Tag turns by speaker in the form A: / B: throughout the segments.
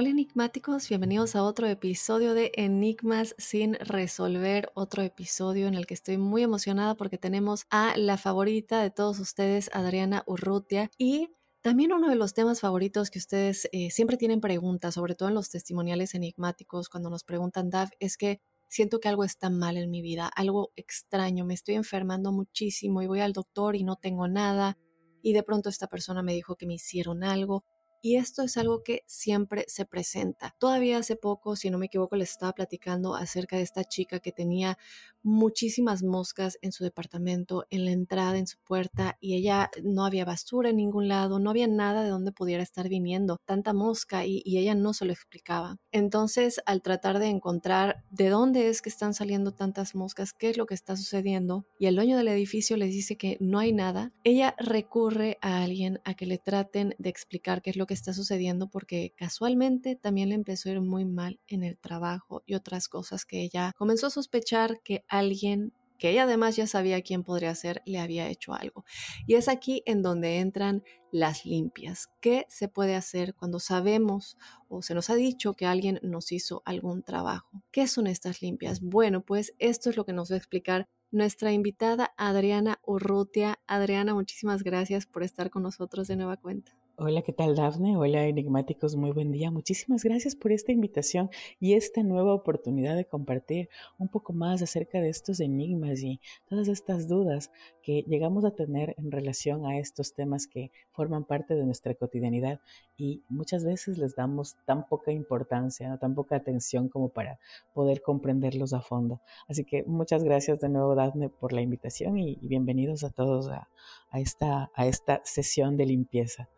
A: Hola enigmáticos, bienvenidos a otro episodio de Enigmas sin resolver, otro episodio en el que estoy muy emocionada porque tenemos a la favorita de todos ustedes, Adriana Urrutia, y también uno de los temas favoritos que ustedes eh, siempre tienen preguntas, sobre todo en los testimoniales enigmáticos, cuando nos preguntan, Daf, es que siento que algo está mal en mi vida, algo extraño, me estoy enfermando muchísimo y voy al doctor y no tengo nada, y de pronto esta persona me dijo que me hicieron algo, y esto es algo que siempre se presenta. Todavía hace poco, si no me equivoco, les estaba platicando acerca de esta chica que tenía muchísimas moscas en su departamento, en la entrada, en su puerta, y ella no había basura en ningún lado, no había nada de donde pudiera estar viniendo tanta mosca y, ella no se lo explicaba. Entonces, al tratar de encontrar de dónde es que están saliendo tantas moscas, qué es lo que está sucediendo, y el dueño del edificio le dice que no hay nada, ella recurre a alguien a que le traten de explicar qué es lo que está sucediendo porque casualmente también le empezó a ir muy mal en el trabajo y otras cosas que ella comenzó a sospechar que alguien que ella además ya sabía quién podría ser, le había hecho algo. Y es aquí en donde entran las limpias. ¿Qué se puede hacer cuando sabemos o se nos ha dicho que alguien nos hizo algún
B: trabajo?
A: ¿Qué son estas limpias? Bueno, pues esto es lo que nos va a explicar nuestra invitada Adriana Urrutia. Adriana, muchísimas gracias por estar con nosotros de nueva cuenta.
B: Hola, ¿qué tal Dafne? Hola, enigmáticos, muy buen día. Muchísimas gracias por esta invitación y esta nueva oportunidad de compartir un poco más acerca de estos enigmas y todas estas dudas que llegamos a tener en relación a estos temas que forman parte de nuestra cotidianidad y muchas veces les damos tan poca importancia, tan poca atención como para poder comprenderlos a fondo. Así que muchas gracias de nuevo Dafne por la invitación y, bienvenidos a todos a esta sesión de limpieza.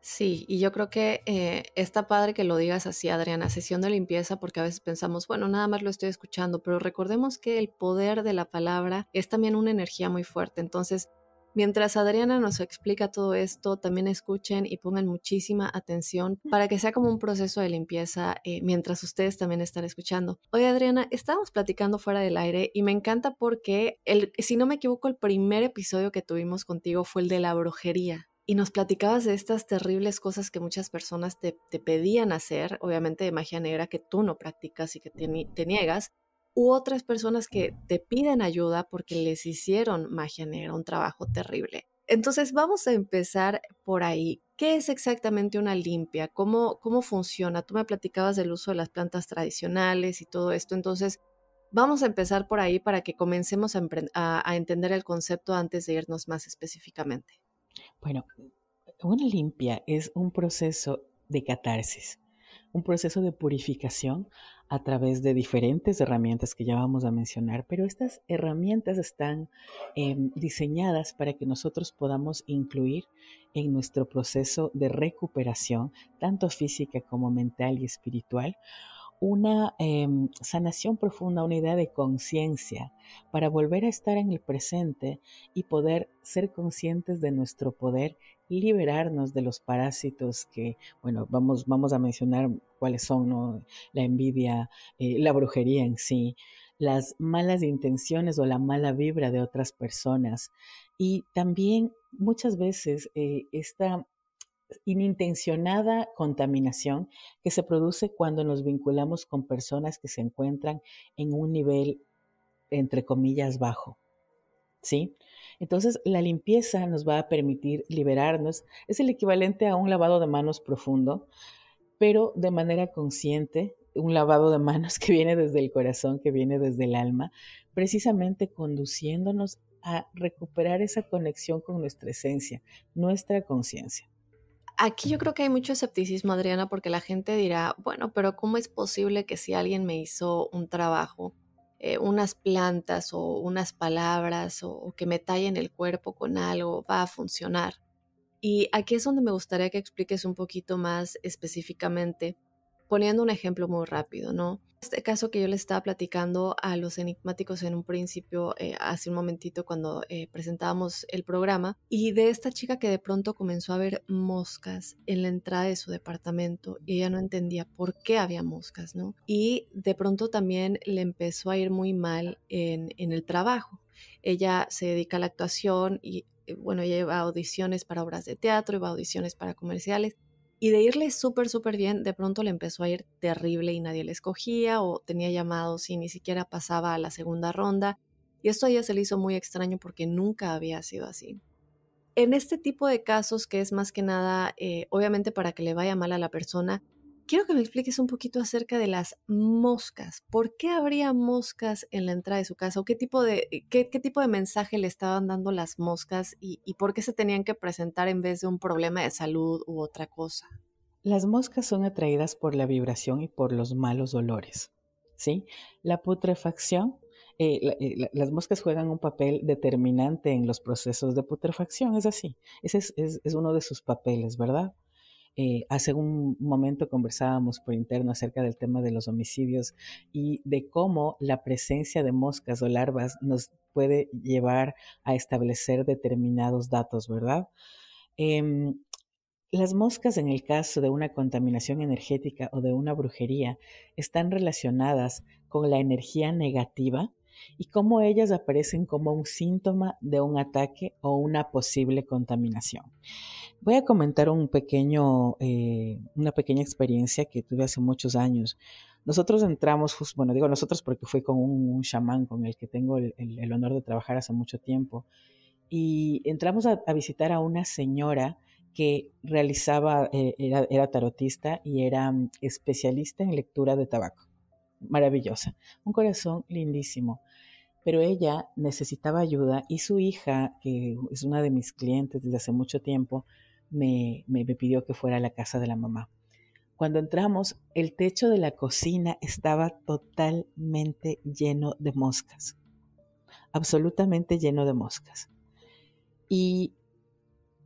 A: Sí, y yo creo que eh, está padre que lo digas así, Adriana, sesión de limpieza, porque a veces pensamos, bueno, nada más lo estoy escuchando, pero recordemos que el poder de la palabra es también una energía muy fuerte. Entonces, mientras Adriana nos explica todo esto, también escuchen y pongan muchísima atención para que sea como un proceso de limpieza eh, mientras ustedes también están escuchando. Oye, Adriana, estábamos platicando fuera del aire y me encanta porque, si no me equivoco, el primer episodio que tuvimos contigo fue el de la brujería. Y nos platicabas de estas terribles cosas que muchas personas te, pedían hacer, obviamente de magia negra que tú no practicas y que te, niegas, u otras personas que te piden ayuda porque les hicieron magia negra, un trabajo terrible. Entonces vamos a empezar por ahí. ¿Qué es exactamente una limpia? ¿Cómo, cómo funciona? Tú me platicabas del uso de las plantas tradicionales y todo esto, entonces vamos a empezar por ahí para que comencemos a entender el concepto antes de irnos más específicamente.
B: Bueno, una limpia es un proceso de catarsis, un proceso de purificación a través de diferentes herramientas que ya vamos a mencionar, pero estas herramientas están em, diseñadas para que nosotros podamos incluir en nuestro proceso de recuperación, tanto física como mental y espiritual, una em, sanación profunda, una idea de conciencia, para volver a estar en el presente y poder ser conscientes de nuestro poder, liberarnos de los parásitos que, bueno, vamos, vamos a mencionar cuáles son, La envidia, eh, la brujería en sí, las malas intenciones o la mala vibra de otras personas. Y también muchas veces eh, esta inintencionada contaminación que se produce cuando nos vinculamos con personas que se encuentran en un nivel, entre comillas, bajo. ¿Sí? Entonces, la limpieza nos va a permitir liberarnos. Es el equivalente a un lavado de manos profundo, pero de manera consciente, un lavado de manos que viene desde el corazón, que viene desde el alma, precisamente conduciéndonos a recuperar esa conexión con nuestra esencia, nuestra conciencia. Aquí
A: yo creo que hay mucho escepticismo, Adriana, porque la gente dirá, bueno, pero ¿cómo es posible que si alguien me hizo un trabajo, eh, unas plantas o unas palabras o que me tallen el cuerpo con algo, va a funcionar? Y aquí es donde me gustaría que expliques un poquito más específicamente Poniendo un ejemplo muy rápido, ¿no? Este caso que yo le estaba platicando a los enigmáticos en un principio, eh, hace un momentito cuando eh, presentábamos el programa, y de esta chica que de pronto comenzó a ver moscas en la entrada de su departamento y ella no entendía por qué había moscas, ¿no? Y de pronto también le empezó a ir muy mal en, el trabajo. Ella se dedica a la actuación y eh, bueno, ella audiciones para obras de teatro, iba a audiciones para comerciales y de irle súper, súper bien, de pronto le empezó a ir terrible y nadie le escogía o tenía llamados y ni siquiera pasaba a la segunda ronda. Y esto a ella se le hizo muy extraño porque nunca había sido así. En este tipo de casos, que es más que nada, eh, obviamente para que le vaya mal a la persona, Quiero que me expliques un poquito acerca de las moscas. ¿Por qué habría moscas en la entrada de su casa? ¿O qué tipo de, eh, mensaje le estaban dando las moscas y, por qué se tenían que presentar en vez de un problema de salud u otra
B: cosa? Las moscas son atraídas por la vibración y por los malos olores. ¿sí? La putrefacción eh, eh, las moscas juegan un papel determinante en los procesos de putrefacción, es así, ese es, uno de sus papeles, ¿verdad? Eh, hace un momento conversábamos por interno acerca del tema de los homicidios y de cómo la presencia de moscas o larvas nos puede llevar a establecer determinados datos, ¿verdad? Em, las moscas en el caso de una contaminación energética o de una brujería están relacionadas con la energía negativa y cómo ellas aparecen como un síntoma de un ataque o una posible contaminación. Voy a comentar un pequeño, eh, una pequeña experiencia que tuve hace muchos años. Nosotros entramos, bueno, digo nosotros porque fui con un, chamán con el que tengo el, honor de trabajar hace mucho tiempo, y entramos a, visitar a una señora que realizaba, eh, era tarotista y era mm, especialista en lectura de tabaco maravillosa, un corazón lindísimo pero ella necesitaba ayuda y su hija, que es una de mis clientes desde hace mucho tiempo, me, pidió que fuera a la casa de la mamá. Cuando entramos, el techo de la cocina estaba totalmente lleno de moscas, absolutamente lleno de moscas. Y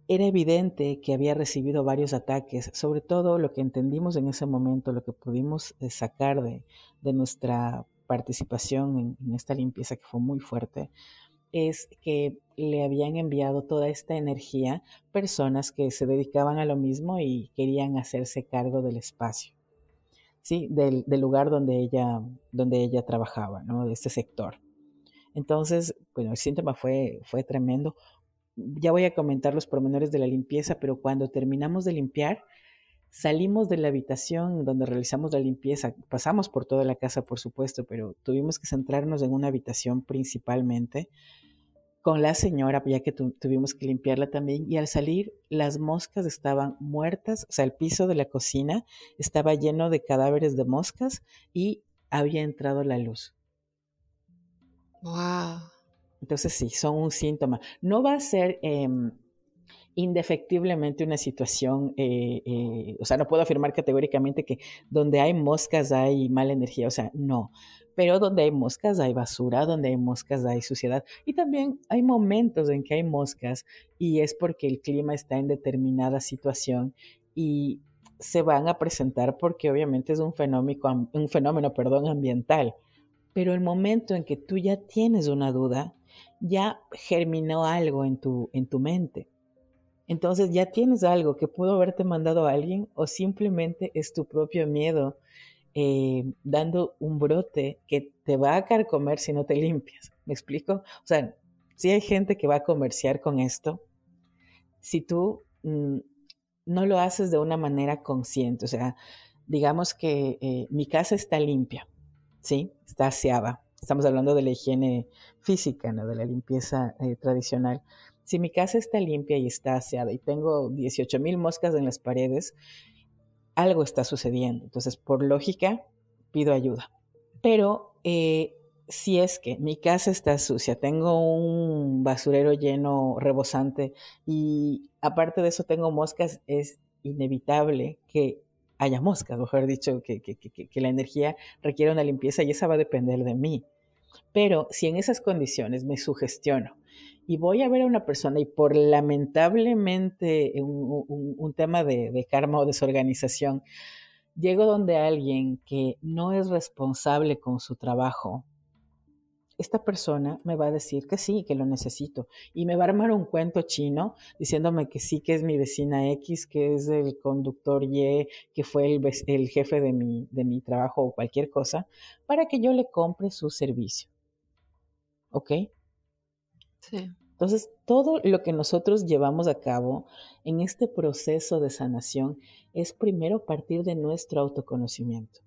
B: era evidente que había recibido varios ataques, sobre todo lo que entendimos en ese momento, lo que pudimos eh, sacar de nuestra participación en, esta limpieza que fue muy fuerte, es que le habían enviado toda esta energía personas que se dedicaban a lo mismo y querían hacerse cargo del espacio, ¿sí? del, lugar donde ella, donde ella trabajaba, ¿no? de este sector. Entonces, bueno, el síntoma fue, fue tremendo. Ya voy a comentar los pormenores de la limpieza, pero cuando terminamos de limpiar, Salimos de la habitación donde realizamos la limpieza, pasamos por toda la casa, por supuesto, pero tuvimos que centrarnos en una habitación principalmente con la señora, ya que tuvimos que limpiarla también, y al salir las moscas estaban muertas, o sea, el piso de la cocina estaba lleno de cadáveres de moscas y había entrado la luz. ¡Wow! Entonces sí, son un síntoma. No va a ser em, indefectiblemente una situación, eh, eh, o sea, no puedo afirmar categóricamente que donde hay moscas hay mala energía, o sea, no, pero donde hay moscas hay basura, donde hay moscas hay suciedad y también hay momentos en que hay moscas y es porque el clima está en determinada situación y se van a presentar porque obviamente es un fenómeno, un fenómeno perdón, ambiental. Pero el momento en que tú ya tienes una duda, ya germinó algo en tu, en tu mente. Entonces ya tienes algo que pudo haberte mandado alguien o simplemente es tu propio miedo eh, dando un brote que te va a carcomer si no te limpias. ¿Me explico? O sea, si hay gente que va a comerciar con esto, si tú mm, no lo haces de una manera consciente, o sea, digamos que eh, mi casa está limpia, ¿sí? Está aseada. Estamos hablando de la higiene física, ¿no? De la limpieza eh, tradicional si mi casa está limpia y está aseada y tengo 18 mil moscas en las paredes, algo está sucediendo. Entonces, por lógica, pido ayuda. Pero eh, si es que mi casa está sucia, tengo un basurero lleno, rebosante, y aparte de eso tengo moscas, es inevitable que haya moscas, mejor dicho, que, que la energía requiere una limpieza y esa va a depender de mí. Pero si en esas condiciones me sugestiono, y voy a ver a una persona y por lamentablemente un, tema de, karma o desorganización, llego donde alguien que no es responsable con su trabajo, esta persona me va a decir que sí, que lo necesito y me va a armar un cuento chino diciéndome que sí, que es mi vecina X, que es el conductor Y, que fue el, el jefe de mi, de mi trabajo o cualquier cosa, para que yo le compre su servicio. ¿Ok? Entonces, todo lo que nosotros llevamos a cabo en este proceso de sanación es primero partir de nuestro autoconocimiento.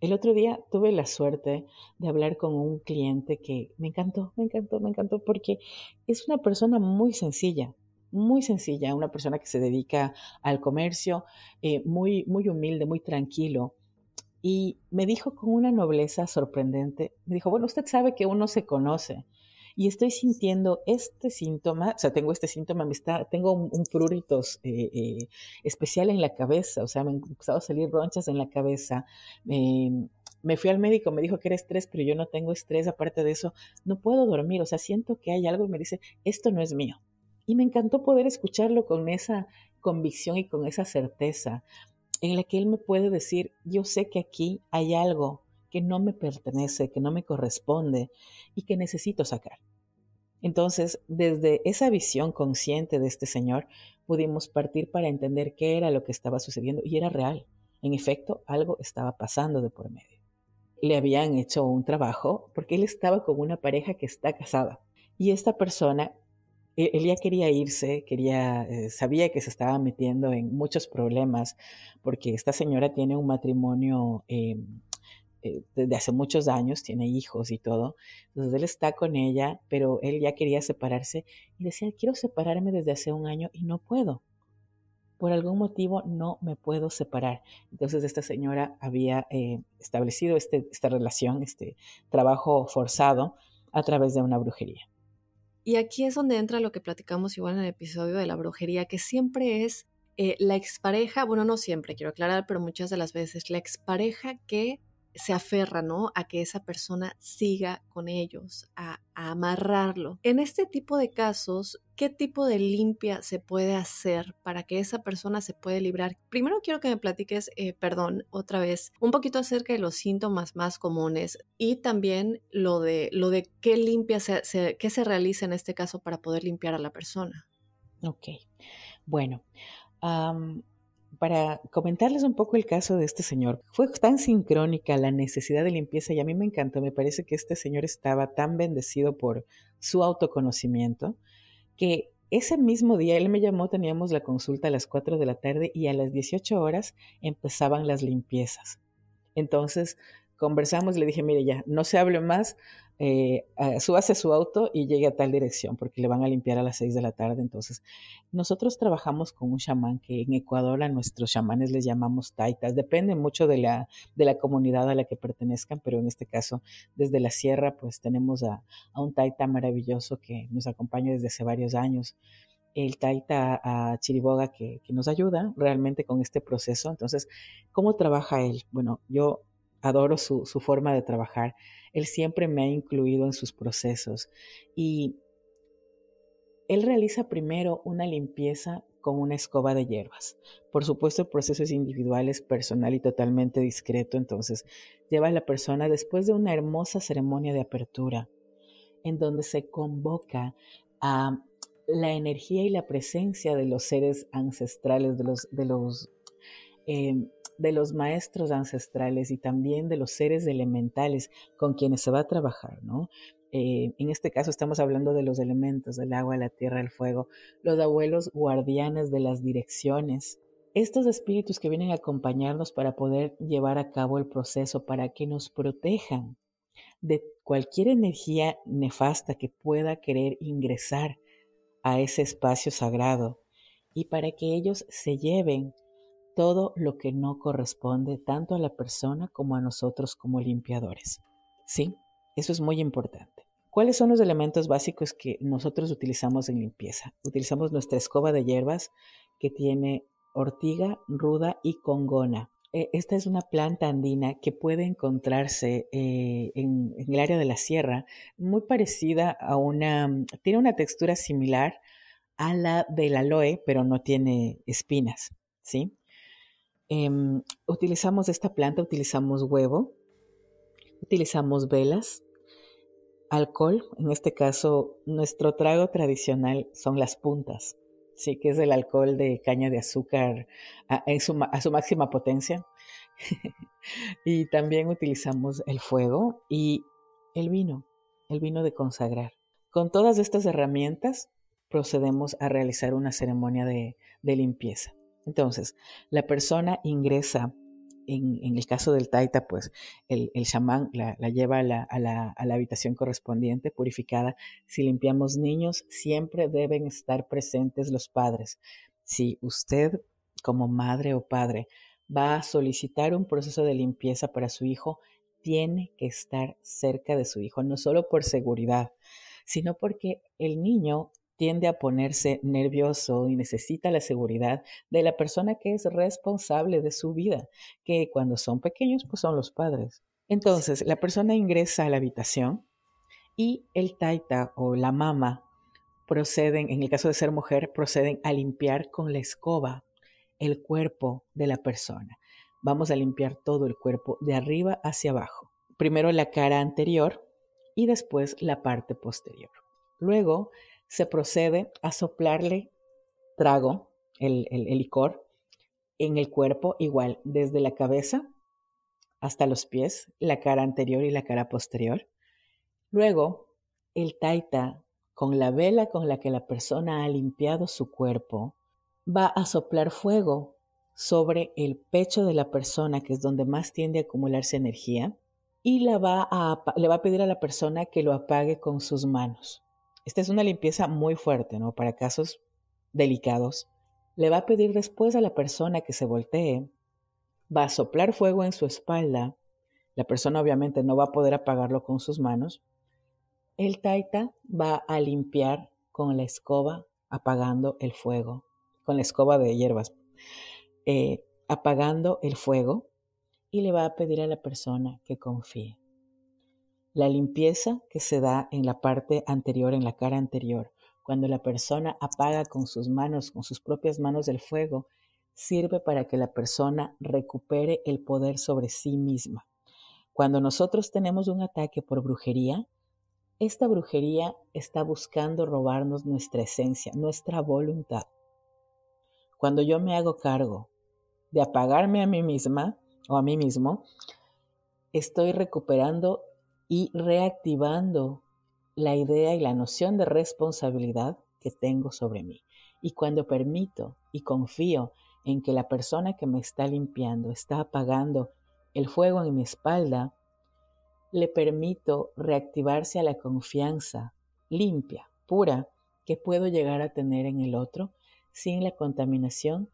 B: El otro día tuve la suerte de hablar con un cliente que me encantó, me encantó, me encantó, porque es una persona muy sencilla, muy sencilla, una persona que se dedica al comercio, eh, muy, muy humilde, muy tranquilo. Y me dijo con una nobleza sorprendente, me dijo, bueno, usted sabe que uno se conoce y estoy sintiendo este síntoma, o sea, tengo este síntoma, me está, tengo un, un eh, eh, especial en la cabeza, o sea, me han empezado a salir ronchas en la cabeza. Em, me fui al médico, me dijo que era estrés, pero yo no tengo estrés, aparte de eso, no puedo dormir, o sea, siento que hay algo y me dice, esto no es mío. Y me encantó poder escucharlo con esa convicción y con esa certeza en la que él me puede decir, yo sé que aquí hay algo que no me pertenece, que no me corresponde y que necesito sacar. Entonces, desde esa visión consciente de este señor, pudimos partir para entender qué era lo que estaba sucediendo y era real. En efecto, algo estaba pasando de por medio. Le habían hecho un trabajo porque él estaba con una pareja que está casada y esta persona, e-, él ya quería irse, quería, eh, sabía que se estaba metiendo en muchos problemas porque esta señora tiene un matrimonio em, desde eh, hace muchos años, tiene hijos y todo. Entonces él está con ella, pero él ya quería separarse y decía, quiero separarme desde hace un año y no puedo. Por algún motivo no me puedo separar. Entonces esta señora había eh, establecido este, esta relación, este trabajo forzado a través de una brujería.
A: Y aquí es donde entra lo que platicamos igual en el episodio de la brujería, que siempre es eh, la expareja, bueno, no siempre, quiero aclarar, pero muchas de las veces la expareja que se aferra, ¿no? A que esa persona siga con ellos, a, amarrarlo. En este tipo de casos, ¿qué tipo de limpia se puede hacer para que esa persona se puede librar? Primero quiero que me platiques, eh, perdón, otra vez, un poquito acerca de los síntomas más comunes y también lo de, lo de qué limpia se, se, qué se realiza en este caso para
B: poder limpiar a la persona. Ok, bueno para comentarles un poco el caso de este señor. Fue tan sincrónica la necesidad de limpieza y a mí me encantó. me parece que este señor estaba tan bendecido por su autoconocimiento que ese mismo día él me llamó, teníamos la consulta a las 4 de la tarde y a las 18 horas empezaban las limpiezas. Entonces, conversamos y le dije, mire ya, no se hable más, eh, ah, suba a su auto y llegue a tal dirección porque le van a limpiar a las seis de la tarde. Entonces, nosotros trabajamos con un chamán que en Ecuador a nuestros chamanes les llamamos taitas. Depende mucho de la, de la comunidad a la que pertenezcan, pero en este caso, desde la sierra, pues tenemos a, un taita maravilloso que nos acompaña desde hace varios años el Taita a Chiriboga que, que, nos ayuda realmente con este proceso. Entonces, ¿cómo trabaja él? Bueno, yo adoro su, forma de trabajar. Él siempre me ha incluido en sus procesos y él realiza primero una limpieza con una escoba de hierbas. Por supuesto, el proceso es individual, es personal y totalmente discreto, entonces lleva a la persona después de una hermosa ceremonia de apertura, en donde se convoca a la energía y la presencia de los seres ancestrales, de los, de los eh, de los maestros ancestrales y también de los seres elementales con quienes se va a trabajar, ¿no? Eh, en este caso estamos hablando de los elementos, del agua, la tierra, el fuego, los abuelos guardianes de las direcciones, estos espíritus que vienen a acompañarnos para poder llevar a cabo el proceso, para que nos protejan de cualquier energía nefasta que pueda querer ingresar a ese espacio sagrado y para que ellos se lleven todo lo que no corresponde tanto a la persona como a nosotros como limpiadores. Sí, eso es muy importante. ¿Cuáles son los elementos básicos que nosotros utilizamos en limpieza? Utilizamos nuestra escoba de hierbas que tiene ortiga, ruda y congona. E, esta es una planta andina que puede encontrarse eh, en, el área de la sierra, muy parecida a una, mm, tiene una textura similar a la del aloe, pero no tiene espinas, ¿sí? Em, utilizamos esta planta, utilizamos huevo, utilizamos velas, alcohol, en este caso nuestro trago tradicional son las puntas, sí que es el alcohol de caña de azúcar a, su, máxima potencia. y también utilizamos el fuego y el vino, el vino de consagrar. Con todas estas herramientas procedemos a realizar una ceremonia de limpieza. Entonces, la persona ingresa, en, el caso del taita, pues el, el chamán la, lleva la, a la, habitación correspondiente, purificada. Si limpiamos niños, siempre deben estar presentes los padres. Si usted, como madre o padre, va a solicitar un proceso de limpieza para su hijo, tiene que estar cerca de su hijo, no solo por seguridad, sino porque el niño tiende a ponerse nervioso y necesita la seguridad de la persona que es responsable de su vida, que cuando son pequeños pues son los padres. Entonces, la persona ingresa a la habitación y el taita o la mama proceden, en el caso de ser mujer, proceden a limpiar con la escoba el cuerpo de la persona. Vamos a limpiar todo el cuerpo de arriba hacia abajo. Primero la cara anterior y después la parte posterior. Luego se procede a soplarle trago, el, licor, en el cuerpo igual, desde la cabeza hasta los pies, la cara anterior y la cara posterior. Luego, el taita, con la vela con la que la persona ha limpiado su cuerpo, va a soplar fuego sobre el pecho de la persona, que es donde más tiende a acumularse energía, y la va a, le va a pedir a la persona que lo apague con sus manos. Esta es una limpieza muy fuerte, ¿no? Para casos delicados. Le va a pedir después a la persona que se voltee, va a soplar fuego en su espalda. La persona obviamente no va a poder apagarlo con sus manos. El taita va a limpiar con la escoba apagando el fuego, con la escoba de hierbas, eh, apagando el fuego y le va a pedir a la persona que confíe. La limpieza que se da en la parte anterior, en la cara anterior, cuando la persona apaga con sus manos, con sus propias manos el fuego, sirve para que la persona recupere el poder sobre sí misma. Cuando nosotros tenemos un ataque por brujería, esta brujería está buscando robarnos nuestra esencia, nuestra voluntad. Cuando yo me hago cargo de apagarme a mí misma o a mí mismo, estoy recuperando y reactivando la idea y la noción de responsabilidad que tengo sobre mí. Y cuando permito y confío en que la persona que me está limpiando está apagando el fuego en mi espalda, le permito reactivarse a la confianza limpia, pura, que puedo llegar a tener en el otro sin la contaminación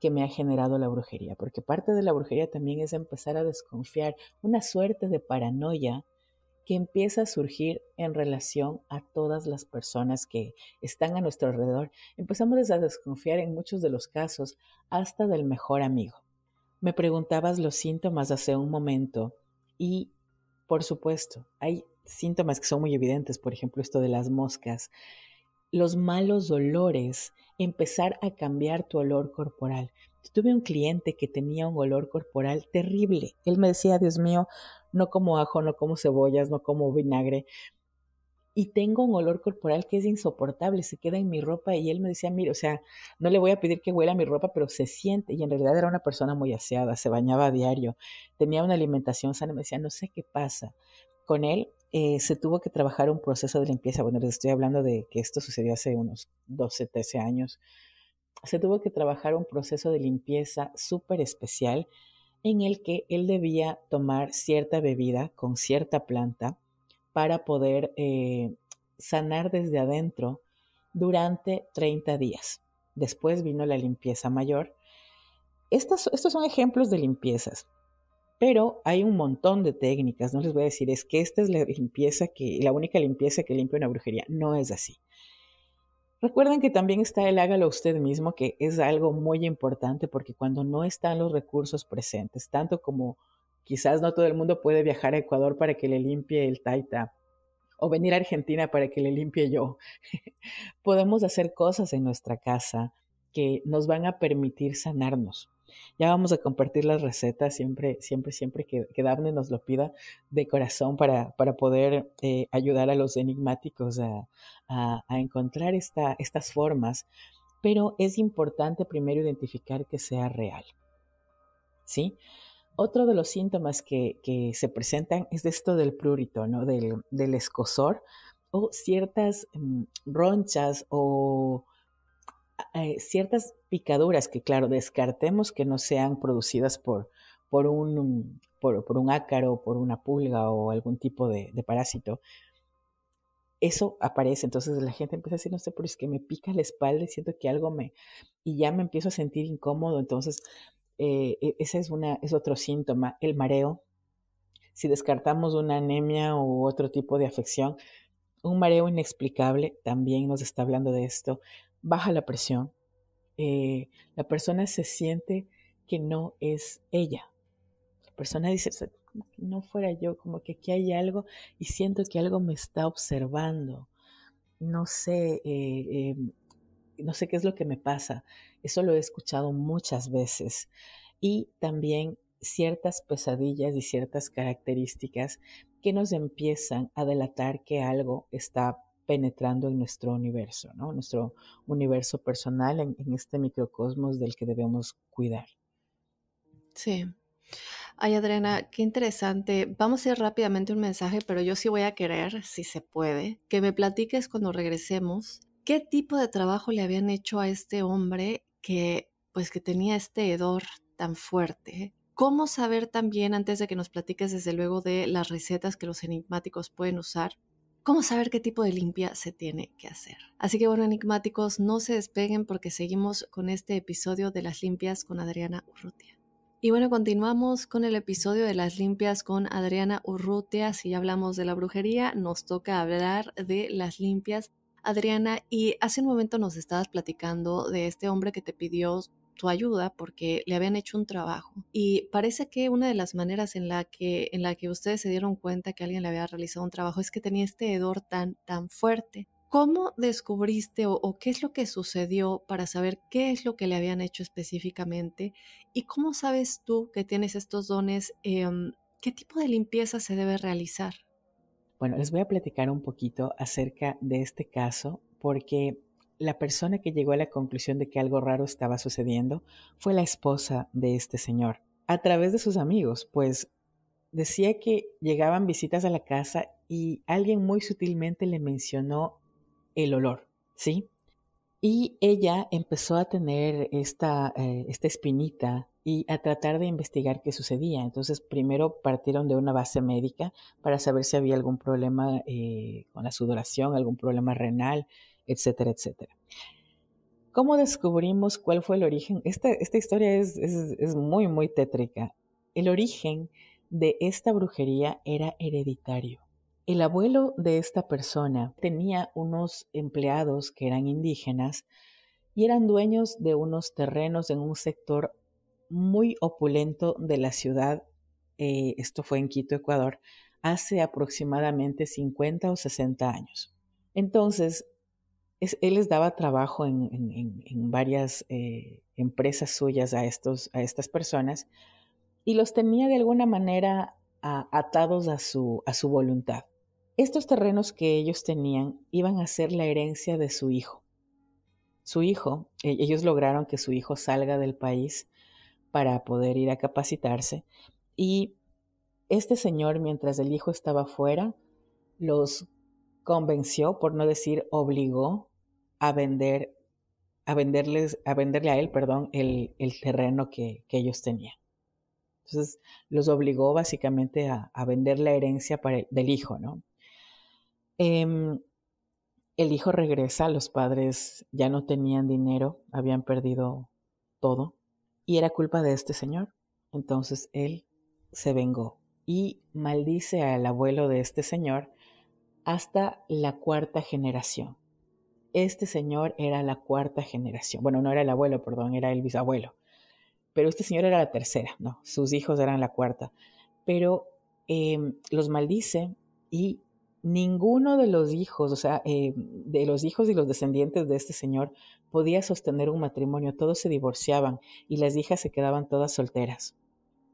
B: que me ha generado la brujería. Porque parte de la brujería también es empezar a desconfiar, una suerte de paranoia que empieza a surgir en relación a todas las personas que están a nuestro alrededor. Empezamos a desconfiar en muchos de los casos hasta del mejor amigo. Me preguntabas los síntomas hace un momento y, por supuesto, hay síntomas que son muy evidentes, por ejemplo, esto de las moscas, los malos dolores empezar a cambiar tu olor corporal. Tuve un cliente que tenía un olor corporal terrible. Él me decía, Dios mío, no como ajo, no como cebollas, no como vinagre. Y tengo un olor corporal que es insoportable, se queda en mi ropa y él me decía, mira, o sea, no le voy a pedir que huela mi ropa, pero se siente. Y en realidad era una persona muy aseada, se bañaba a diario, tenía una alimentación sana, me decía, no sé qué pasa. Con él eh, se tuvo que trabajar un proceso de limpieza. Bueno, les estoy hablando de que esto sucedió hace unos 12, 13 años. Se tuvo que trabajar un proceso de limpieza súper especial en el que él debía tomar cierta bebida con cierta planta para poder eh, sanar desde adentro durante 30 días. Después vino la limpieza mayor. estos son ejemplos de limpiezas, pero hay un montón de técnicas. No les voy a decir, es que esta es la limpieza que, la única limpieza que limpia una brujería. No es así. Recuerden que también está el hágalo usted mismo, que es algo muy importante porque cuando no están los recursos presentes, tanto como quizás no todo el mundo puede viajar a Ecuador para que le limpie el taita o venir a Argentina para que le limpie yo, podemos hacer cosas en nuestra casa que nos van a permitir sanarnos. Ya vamos a compartir las recetas siempre, siempre, siempre que, que nos lo pida de corazón para, para poder eh, ayudar a los enigmáticos a, a, encontrar esta, estas formas. Pero es importante primero identificar que sea real. ¿Sí? Otro de los síntomas que, que se presentan es esto del prurito, ¿no? Del, del escosor o ciertas mm, ronchas o eh, ciertas picaduras que, claro, descartemos que no sean producidas por, por, un, por, un ácaro, por una pulga o algún tipo de, parásito. Eso aparece, entonces la gente empieza a decir, no sé, pero es que me pica la espalda siento que algo me... y ya me empiezo a sentir incómodo, entonces eh, e-, ese es, una, es otro síntoma, el mareo. Si descartamos una anemia u otro tipo de afección, un mareo inexplicable también nos está hablando de esto baja la presión, eh, la persona se siente que no es ella. La persona dice, no fuera yo, como que aquí hay algo y siento que algo me está observando. No sé, eh, em, no sé qué es lo que me pasa. Eso lo he escuchado muchas veces. Y también ciertas pesadillas y ciertas características que nos empiezan a delatar que algo está penetrando en nuestro universo, ¿no? nuestro universo personal, en, este microcosmos del que debemos cuidar.
A: Sí. Ay, Adriana, qué interesante. Vamos a ir rápidamente un mensaje, pero yo sí voy a querer, si se puede, que me platiques cuando regresemos qué tipo de trabajo le habían hecho a este hombre que, pues, que tenía este hedor tan fuerte. ¿Cómo saber también, antes de que nos platiques, desde luego, de las recetas que los enigmáticos pueden usar, ¿Cómo saber qué tipo de limpia se tiene que hacer? Así que bueno, enigmáticos, no se despeguen porque seguimos con este episodio de las limpias con Adriana Urrutia. Y bueno, continuamos con el episodio de las limpias con Adriana Urrutia. Si ya hablamos de la brujería, nos toca hablar de las limpias. Adriana, y hace un momento nos estabas platicando de este hombre que te pidió tu ayuda, porque le habían hecho un trabajo. Y parece que una de las maneras en la que, en la que ustedes se dieron cuenta que alguien le había realizado un trabajo es que tenía este hedor tan, tan fuerte. ¿Cómo descubriste o, qué es lo que sucedió para saber qué es lo que le habían hecho específicamente? ¿Y cómo sabes tú que tienes estos dones? Em, ¿Qué tipo de limpieza se debe realizar?
B: Bueno, les voy a platicar un poquito acerca de este caso porque la persona que llegó a la conclusión de que algo raro estaba sucediendo fue la esposa de este señor, a través de sus amigos, pues decía que llegaban visitas a la casa y alguien muy sutilmente le mencionó el olor, ¿sí? Y ella empezó a tener esta, eh, esta espinita y a tratar de investigar qué sucedía. Entonces, primero partieron de una base médica para saber si había algún problema eh, con la sudoración, algún problema renal, etcétera, etcétera. ¿Cómo descubrimos cuál fue el origen? Esta, historia es, muy, muy tétrica. El origen de esta brujería era hereditario. El abuelo de esta persona tenía unos empleados que eran indígenas y eran dueños de unos terrenos en un sector muy opulento de la ciudad, eh, esto fue en Quito, Ecuador, hace aproximadamente 50 o 60 años. Entonces, él les daba trabajo en, varias eh, empresas suyas a, estos, a estas personas y los tenía de alguna manera atados a su, a su voluntad. Estos terrenos que ellos tenían iban a ser la herencia de su hijo. Su hijo, e, ellos lograron que su hijo salga del país para poder ir a capacitarse y este señor, mientras el hijo estaba fuera, los convenció, por no decir obligó, a vender, a venderles, a venderle a él, perdón, el, terreno que, ellos tenían. Entonces los obligó básicamente a, vender la herencia para del hijo, ¿no? Em, el hijo regresa, los padres ya no tenían dinero, habían perdido todo y era culpa de este señor. Entonces él se vengó y maldice al abuelo de este señor hasta la cuarta generación. Este señor era la cuarta generación. Bueno, no era el abuelo, perdón, era el bisabuelo. Pero este señor era la tercera, ¿no? Sus hijos eran la cuarta. Pero eh, los maldice y ninguno de los hijos, o sea, eh, de los hijos y los descendientes de este señor podía sostener un matrimonio, todos se divorciaban y las hijas se quedaban todas solteras.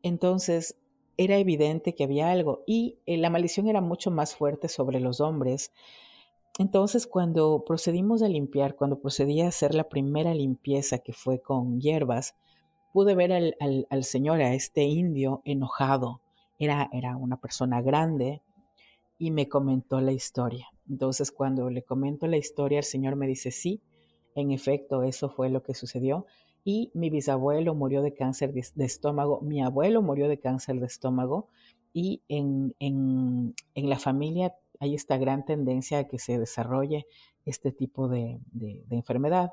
B: Entonces, era evidente que había algo y eh, la maldición era mucho más fuerte sobre los hombres entonces, cuando procedimos a limpiar, cuando procedí a hacer la primera limpieza que fue con hierbas, pude ver al, señor, a este indio, enojado. Era, era una persona grande y me comentó la historia. Entonces, cuando le comento la historia, el señor me dice, sí, en efecto, eso fue lo que sucedió. Y mi bisabuelo murió de cáncer de, estómago, mi abuelo murió de cáncer de estómago y en, en, en la familia hay esta gran tendencia a que se desarrolle este tipo de, enfermedad.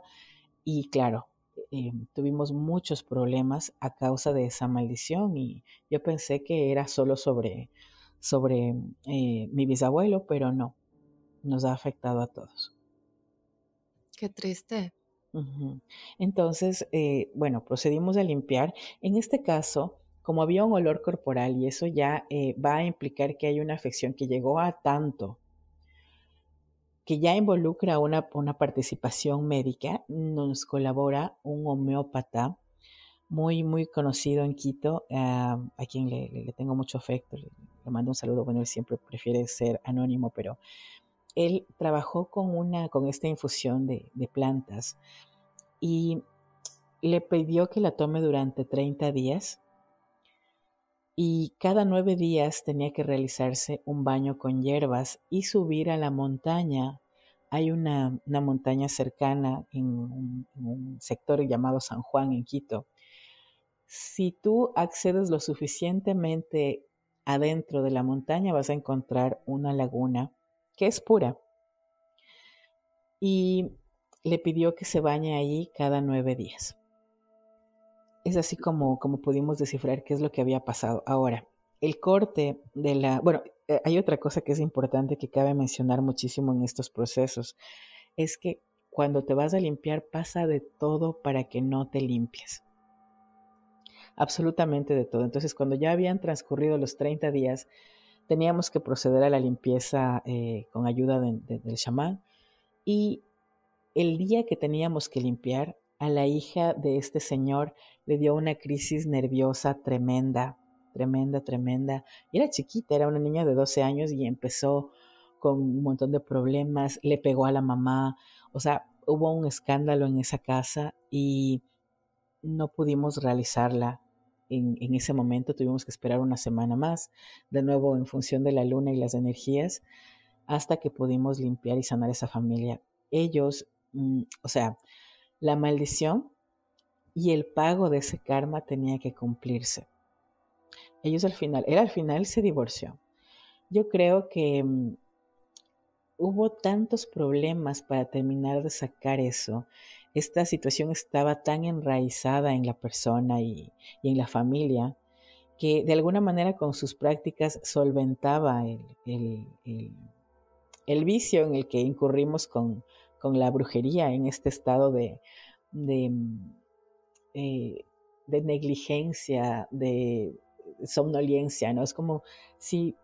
B: Y claro, eh, tuvimos muchos problemas a causa de esa maldición y yo pensé que era solo sobre, sobre eh, mi bisabuelo, pero no, nos ha afectado a todos. Qué triste. Entonces, eh, bueno, procedimos a limpiar. En este caso, como había un olor corporal y eso ya eh, va a implicar que hay una afección que llegó a tanto, que ya involucra una, participación médica, nos colabora un homeópata muy, muy conocido en Quito, a quien le, tengo mucho afecto, le, mando un saludo, bueno, él siempre prefiere ser anónimo, pero él trabajó con, una, con esta infusión de, de plantas y le pidió que la tome durante 30 días y cada nueve días tenía que realizarse un baño con hierbas y subir a la montaña. Hay una, montaña cercana en un, en un, sector llamado San Juan en Quito. Si tú accedes lo suficientemente adentro de la montaña vas a encontrar una laguna que es pura. Y le pidió que se bañe ahí cada nueve días es así como, como pudimos descifrar qué es lo que había pasado. Ahora, el corte de la... Bueno, eh, hay otra cosa que es importante que cabe mencionar muchísimo en estos procesos, es que cuando te vas a limpiar pasa de todo para que no te limpies. Absolutamente de todo. Entonces, cuando ya habían transcurrido los 30 días, teníamos que proceder a la limpieza eh, con ayuda del chamán y el día que teníamos que limpiar a la hija de este señor le dio una crisis nerviosa tremenda, tremenda, tremenda. Y era chiquita, era una niña de 12 años y empezó con un montón de problemas, le pegó a la mamá, o sea, hubo un escándalo en esa casa y no pudimos realizarla. En, en ese momento tuvimos que esperar una semana más, de nuevo en función de la luna y las energías, hasta que pudimos limpiar y sanar esa familia. Ellos, mm, o sea, la maldición y el pago de ese karma tenía que cumplirse. Ellos al final, él al final se divorció. Yo creo que mm, hubo tantos problemas para terminar de sacar eso. Esta situación estaba tan enraizada en la persona y, en la familia que de alguna manera con sus prácticas solventaba el, el, el vicio en el que incurrimos con, con la brujería en este estado de, mm, eh, de, negligencia, de somnolencia, ¿no? Es como si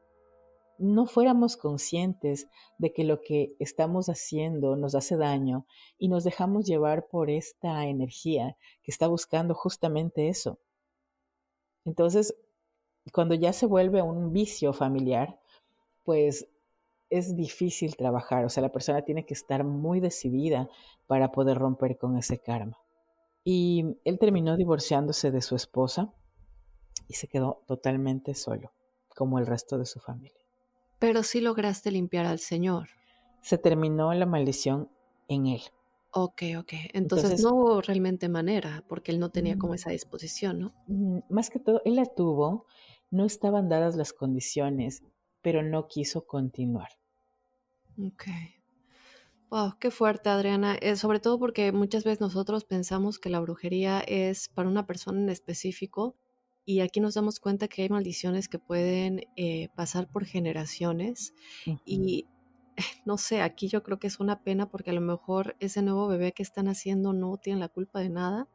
B: no fuéramos conscientes de que lo que estamos haciendo nos hace daño y nos dejamos llevar por esta energía que está buscando justamente eso. Entonces, cuando ya se vuelve un vicio familiar, pues es difícil trabajar, o sea, la persona tiene que estar muy decidida para poder romper con ese karma. Y él terminó divorciándose de su esposa y se quedó totalmente solo, como el resto de su familia. Pero sí
A: lograste limpiar al Señor.
B: Se terminó la maldición en él.
A: Ok, ok. Entonces, no
B: hubo realmente manera, porque él no tenía como mm. esa disposición, ¿no? Mm, más que todo, él la tuvo, no estaban dadas las condiciones, pero no quiso continuar. Ok.
A: Wow, qué fuerte, Adriana. Eh, sobre todo porque muchas veces nosotros pensamos que la brujería es para una persona en específico y aquí nos damos cuenta que hay maldiciones que pueden eh, pasar por generaciones y no sé, aquí yo creo que es una pena porque a lo mejor ese nuevo bebé que están haciendo no tiene la culpa de nada,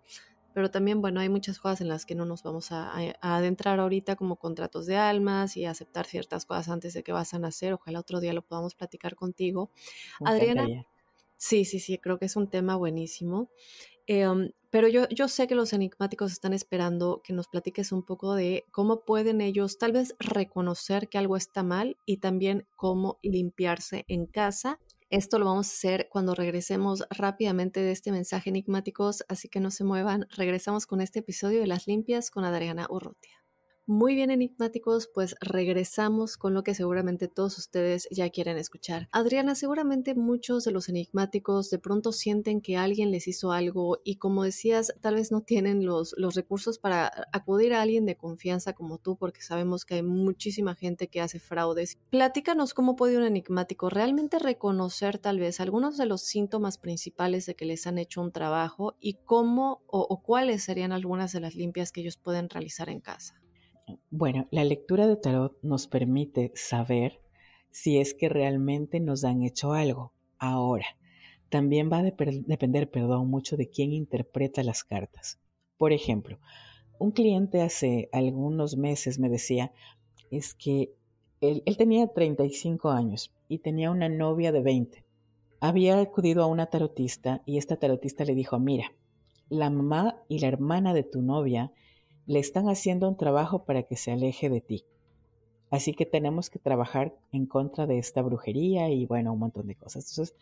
A: pero también, bueno, hay muchas cosas en las que no nos vamos a, adentrar ahorita, como contratos de almas y aceptar ciertas cosas antes de que vas a nacer. Ojalá otro día lo podamos platicar contigo. Adriana. Sí, sí, sí, creo que es un tema buenísimo. Em, pero yo, yo sé que los enigmáticos están esperando que nos platiques un poco de cómo pueden ellos tal vez reconocer que algo está mal y también cómo limpiarse en casa esto lo vamos a hacer cuando regresemos rápidamente de este mensaje enigmáticos, así que no se muevan. Regresamos con este episodio de Las Limpias con Adriana Urrutia. Muy bien enigmáticos, pues regresamos con lo que seguramente todos ustedes ya quieren escuchar. Adriana, seguramente muchos de los enigmáticos de pronto sienten que alguien les hizo algo y como decías, tal vez no tienen los, recursos para acudir a alguien de confianza como tú porque sabemos que hay muchísima gente que hace fraudes. Platícanos cómo puede un enigmático realmente reconocer tal vez algunos de los síntomas principales de que les han hecho un trabajo y cómo o cuáles serían algunas de las limpias que ellos pueden realizar en casa.
B: Bueno, la lectura de tarot nos permite saber si es que realmente nos han hecho algo. Ahora, también va a depender, perdón, mucho de quién interpreta las cartas. Por ejemplo, un cliente hace algunos meses me decía, es que él, él, tenía 35 años y tenía una novia de 20. Había acudido a una tarotista y esta tarotista le dijo, mira, la mamá y la hermana de tu novia le están haciendo un trabajo para que se aleje de ti. Así que tenemos que trabajar en contra de esta brujería y bueno, un montón de cosas. Entonces,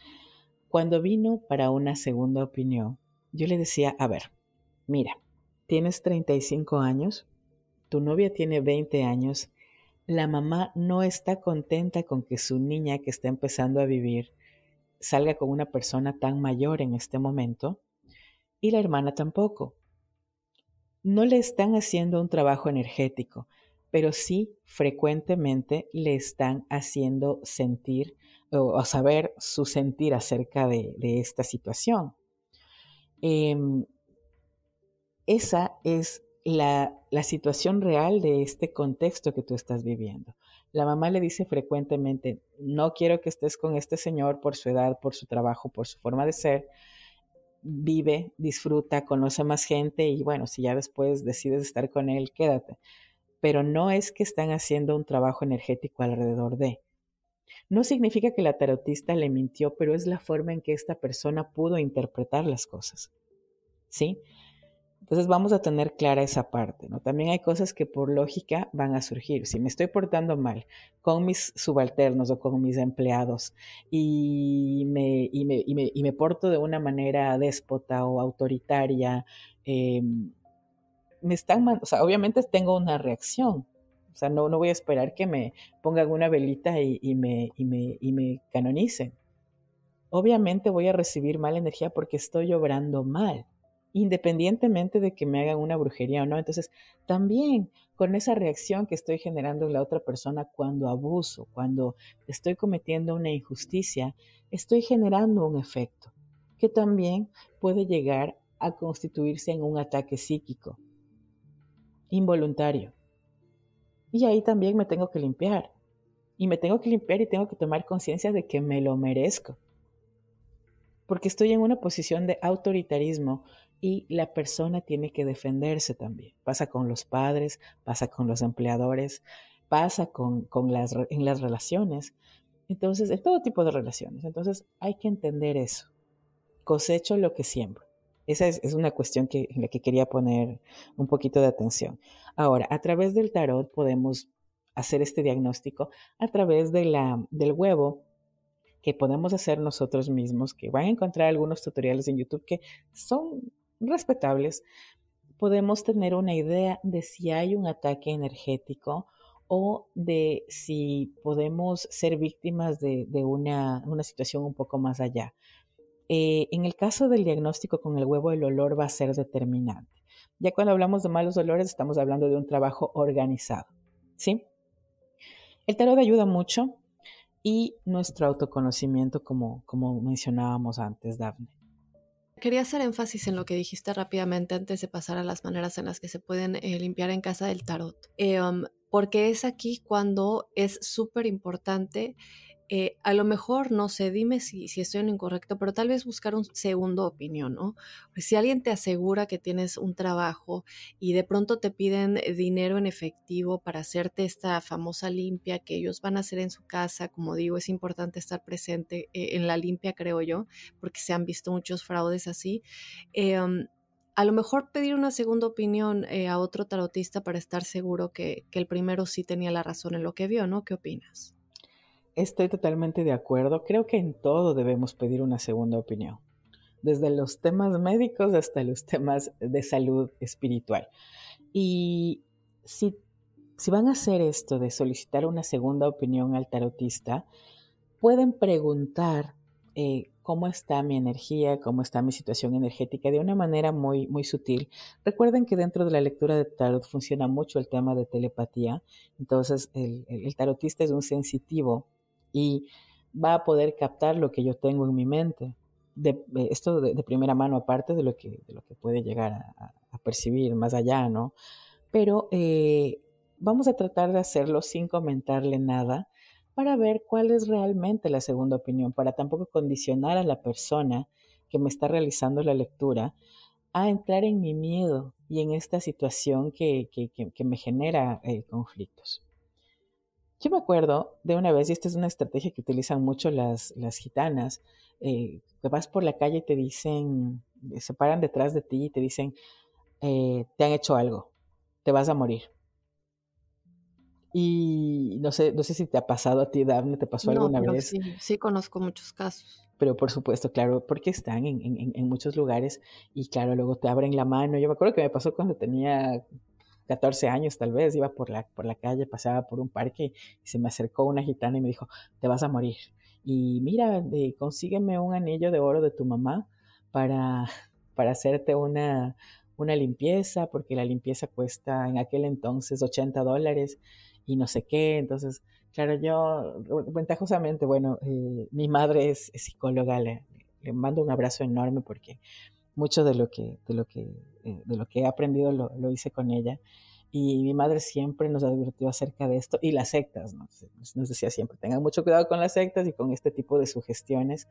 B: cuando vino para una segunda opinión, yo le decía, a ver, mira, tienes 35 años, tu novia tiene 20 años, la mamá no está contenta con que su niña que está empezando a vivir salga con una persona tan mayor en este momento y la hermana tampoco no le están haciendo un trabajo energético, pero sí frecuentemente le están haciendo sentir o, saber su sentir acerca de, esta situación. Em, esa es la, la, situación real de este contexto que tú estás viviendo. La mamá le dice frecuentemente, no quiero que estés con este señor por su edad, por su trabajo, por su forma de ser, vive, disfruta, conoce más gente y bueno, si ya después decides estar con él, quédate. Pero no es que están haciendo un trabajo energético alrededor de. No significa que la tarotista le mintió, pero es la forma en que esta persona pudo interpretar las cosas. ¿Sí? Entonces vamos a tener clara esa parte, ¿no? También hay cosas que por lógica van a surgir. Si me estoy portando mal con mis subalternos o con mis empleados y me, y me, y me, y me porto de una manera déspota o autoritaria, em, me están, o sea, obviamente tengo una reacción. O sea, no, no voy a esperar que me pongan una velita y, y me, y, me, y me canonicen. Obviamente voy a recibir mala energía porque estoy obrando mal independientemente de que me hagan una brujería o no. Entonces, también con esa reacción que estoy generando en la otra persona cuando abuso, cuando estoy cometiendo una injusticia, estoy generando un efecto que también puede llegar a constituirse en un ataque psíquico involuntario. Y ahí también me tengo que limpiar. Y me tengo que limpiar y tengo que tomar conciencia de que me lo merezco. Porque estoy en una posición de autoritarismo y la persona tiene que defenderse también. Pasa con los padres, pasa con los empleadores, pasa con, con las, en las relaciones. Entonces, en todo tipo de relaciones. Entonces, hay que entender eso. Cosecho lo que siembro. Esa es, una cuestión que, en la que quería poner un poquito de atención. Ahora, a través del tarot podemos hacer este diagnóstico, a través de la, del huevo que podemos hacer nosotros mismos, que van a encontrar algunos tutoriales en YouTube que son respetables, podemos tener una idea de si hay un ataque energético o de si podemos ser víctimas de, una, situación un poco más allá. Eh, en el caso del diagnóstico con el huevo, el olor va a ser determinante. Ya cuando hablamos de malos olores, estamos hablando de un trabajo organizado. ¿Sí? El tarot ayuda mucho y nuestro autoconocimiento, como, como mencionábamos antes, Daphne.
A: Quería hacer énfasis en lo que dijiste rápidamente antes de pasar a las maneras en las que se pueden eh, limpiar en casa del tarot, em, porque es aquí cuando es súper importante eh, a lo mejor, no sé, dime si, estoy en incorrecto, pero tal vez buscar un segundo opinión, ¿no? Pues, si alguien te asegura que tienes un trabajo y de pronto te piden dinero en efectivo para hacerte esta famosa limpia que ellos van a hacer en su casa, como digo, es importante estar presente eh, en la limpia, creo yo, porque se han visto muchos fraudes así. Em, a lo mejor pedir una segunda opinión eh, a otro tarotista para estar seguro que, que, el primero sí tenía la razón en lo que vio, ¿no? ¿Qué opinas?
B: Estoy totalmente de acuerdo. Creo que en todo debemos pedir una segunda opinión, desde los temas médicos hasta los temas de salud espiritual. Y si, si van a hacer esto de solicitar una segunda opinión al tarotista, pueden preguntar eh, cómo está mi energía, cómo está mi situación energética de una manera muy, muy sutil. Recuerden que dentro de la lectura de tarot funciona mucho el tema de telepatía, entonces el, el tarotista es un sensitivo y va a poder captar lo que yo tengo en mi mente. esto de, primera mano, aparte de lo que, puede llegar a, percibir más allá, ¿no? Pero eh, vamos a tratar de hacerlo sin comentarle nada para ver cuál es realmente la segunda opinión, para tampoco condicionar a la persona que me está realizando la lectura a entrar en mi miedo y en esta situación que, me genera eh, conflictos. Yo me acuerdo de una vez, y esta es una estrategia que utilizan mucho las, las gitanas, te eh, vas por la calle y te dicen, eh, se paran detrás de ti y te dicen, eh, te han hecho algo, te vas a morir. Y no sé, no sé si te ha pasado a ti, Daphne, ¿te pasó alguna vez? Sí,
A: sí, conozco muchos casos.
B: Pero por supuesto, claro, porque están en, en, muchos lugares y claro, luego te abren la mano. Yo me acuerdo que me pasó cuando tenía 14 años tal vez, iba por la, por la calle, pasaba por un parque y se me acercó una gitana y me dijo, te vas a morir. Y mira, consígueme un anillo de oro de tu mamá para, para hacerte una, una limpieza, porque la limpieza cuesta en aquel entonces 80 dólares y no sé qué. Entonces, claro, yo ventajosamente, bueno, eh, mi madre es, psicóloga, le, le, mando un abrazo enorme porque mucho de lo que, de lo que eh, de lo que he aprendido lo, hice con ella. Y mi madre siempre nos advirtió acerca de esto y las sectas, nos decía siempre, tengan mucho cuidado con las sectas y con este tipo de sugestiones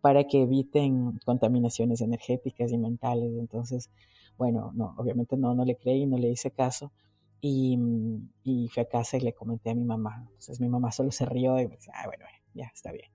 B: para que eviten contaminaciones energéticas y mentales. Entonces, bueno, no, obviamente no, no le creí, no le hice caso. Y, y fui a casa y le comenté a mi mamá. Entonces mi mamá solo se rió y me dice, ah, bueno ya está bien.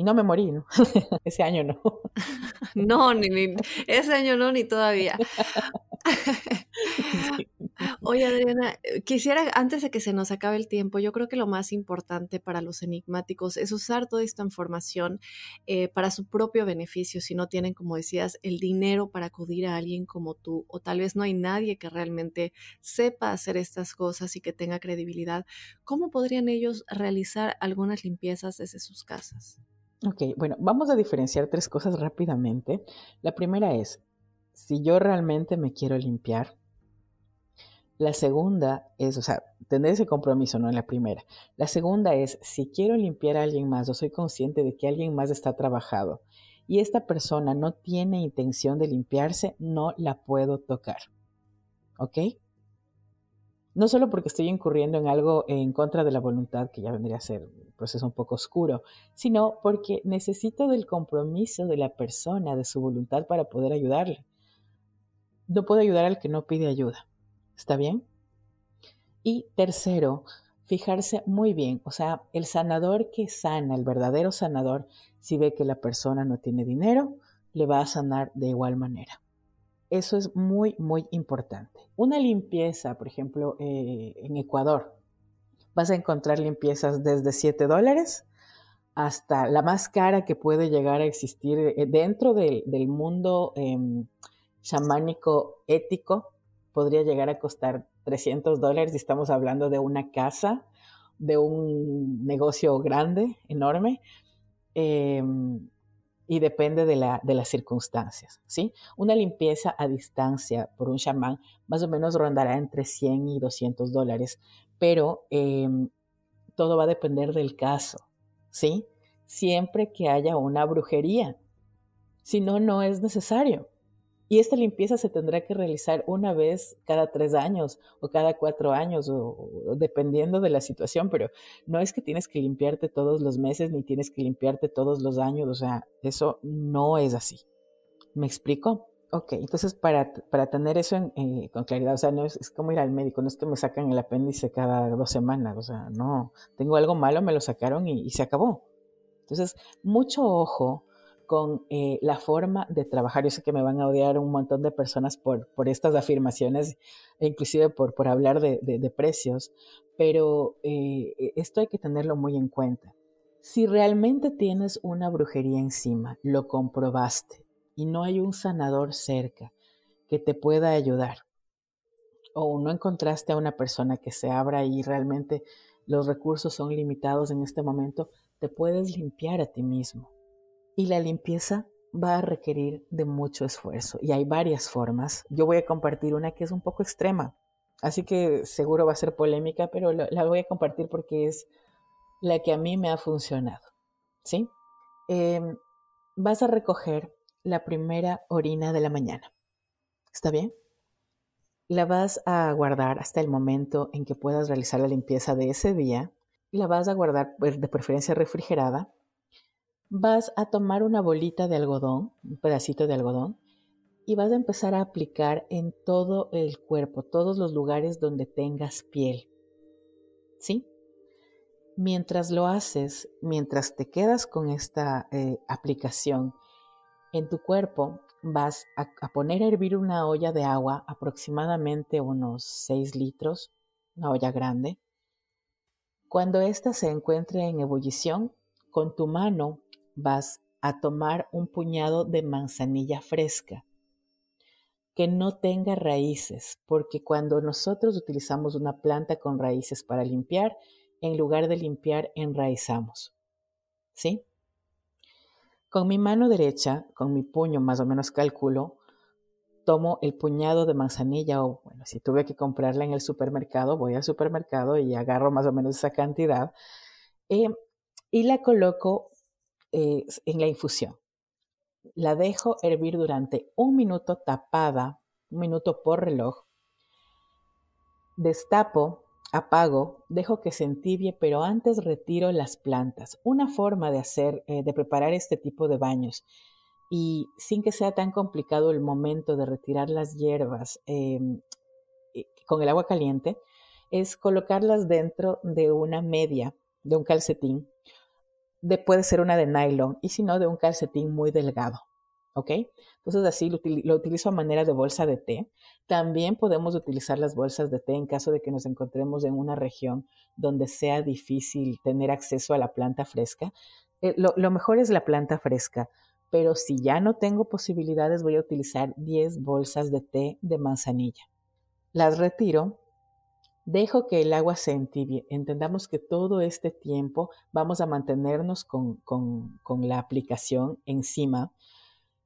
B: Y no me morí, ¿no? ese año no. no, ni,
A: ese año no, ni todavía. Oye, Adriana, eh, quisiera, antes de que se nos acabe el tiempo, yo creo que lo más importante para los enigmáticos es usar toda esta información eh, para su propio beneficio, si no tienen, como decías, el dinero para acudir a alguien como tú, o tal vez no hay nadie que realmente sepa hacer estas cosas y que tenga credibilidad. ¿Cómo podrían ellos realizar algunas limpiezas desde sus casas?
B: Ok, bueno, vamos a diferenciar tres cosas rápidamente. La primera es si yo realmente me quiero limpiar. La segunda es, o sea, tener ese compromiso, no en la primera. La segunda es, si quiero limpiar a alguien más o soy consciente de que alguien más está trabajado y esta persona no tiene intención de limpiarse, no la puedo tocar. ¿Ok? no solo porque estoy incurriendo en algo en contra de la voluntad, que ya vendría a ser un proceso un poco oscuro, sino porque necesito del compromiso de la persona, de su voluntad para poder ayudarle. No puedo ayudar al que no pide ayuda. ¿Está bien? Y tercero, fijarse muy bien, o sea, el sanador que sana, el verdadero sanador, si ve que la persona no tiene dinero, le va a sanar de igual manera. Eso es muy, muy importante. Una limpieza, por ejemplo, eh, en Ecuador, vas a encontrar limpiezas desde 7 dólares hasta la más cara que puede llegar a existir eh, dentro del, mundo em, chamánico ético, podría llegar a costar 300 dólares y estamos hablando de una casa, de un negocio grande, enorme. Em, y depende de, la, de, las circunstancias, ¿sí? Una limpieza a distancia por un chamán más o menos rondará entre 100 y 200 dólares, pero em, todo va a depender del caso, ¿sí? Siempre que haya una brujería, si no, no es necesario. Y esta limpieza se tendrá que realizar una vez cada tres años o cada cuatro años, o, dependiendo de la situación, pero no es que tienes que limpiarte todos los meses ni tienes que limpiarte todos los años, o sea, eso no es así. ¿Me explico? Ok, entonces para, para tener eso eh, con claridad, o sea, no es, como ir al médico, no es que me sacan el apéndice cada dos semanas, o sea, no, tengo algo malo, me lo sacaron y se acabó. Entonces, mucho ojo con eh, la forma de trabajar. Yo sé que me van a odiar un montón de personas por, por estas afirmaciones, e inclusive por, hablar de, precios, pero eh, e, esto hay que tenerlo muy en cuenta. Si realmente tienes una brujería encima, lo comprobaste y no hay un sanador cerca que te pueda ayudar, o no encontraste a una persona que se abra y realmente los recursos son limitados en este momento, te puedes limpiar a ti mismo y la limpieza va a requerir de mucho esfuerzo y hay varias formas. Yo voy a compartir una que es un poco extrema, así que seguro va a ser polémica, pero la voy a compartir porque es la que a mí me ha funcionado. ¿Sí? Em, vas a recoger la primera orina de la mañana. ¿Está bien? La vas a guardar hasta el momento en que puedas realizar la limpieza de ese día. La vas a guardar pues, de preferencia refrigerada vas a tomar una bolita de algodón, un pedacito de algodón, y vas a empezar a aplicar en todo el cuerpo, todos los lugares donde tengas piel. ¿Sí? Mientras lo haces, mientras te quedas con esta eh, aplicación en tu cuerpo, vas a, a, poner a hervir una olla de agua, aproximadamente unos 6 litros, una olla grande. Cuando ésta se encuentre en ebullición, con tu mano vas a tomar un puñado de manzanilla fresca que no tenga raíces, porque cuando nosotros utilizamos una planta con raíces para limpiar, en lugar de limpiar, enraizamos. ¿Sí? Con mi mano derecha, con mi puño más o menos calculo, tomo el puñado de manzanilla o, bueno, si tuve que comprarla en el supermercado, voy al supermercado y agarro más o menos esa cantidad eh, y la coloco eh, en la infusión. La dejo hervir durante un minuto tapada, un minuto por reloj. Destapo, apago, dejo que se entibie, pero antes retiro las plantas. Una forma de hacer, eh, de preparar este tipo de baños y sin que sea tan complicado el momento de retirar las hierbas em, eh, con el agua caliente, es colocarlas dentro de una media, de un calcetín de, puede ser una de nylon y si no, de un calcetín muy delgado. ¿Ok? Entonces así lo, utilizo a manera de bolsa de té. También podemos utilizar las bolsas de té en caso de que nos encontremos en una región donde sea difícil tener acceso a la planta fresca. Eh, lo, lo mejor es la planta fresca, pero si ya no tengo posibilidades voy a utilizar 10 bolsas de té de manzanilla. Las retiro Dejo que el agua se entibie. Entendamos que todo este tiempo vamos a mantenernos con, la aplicación encima.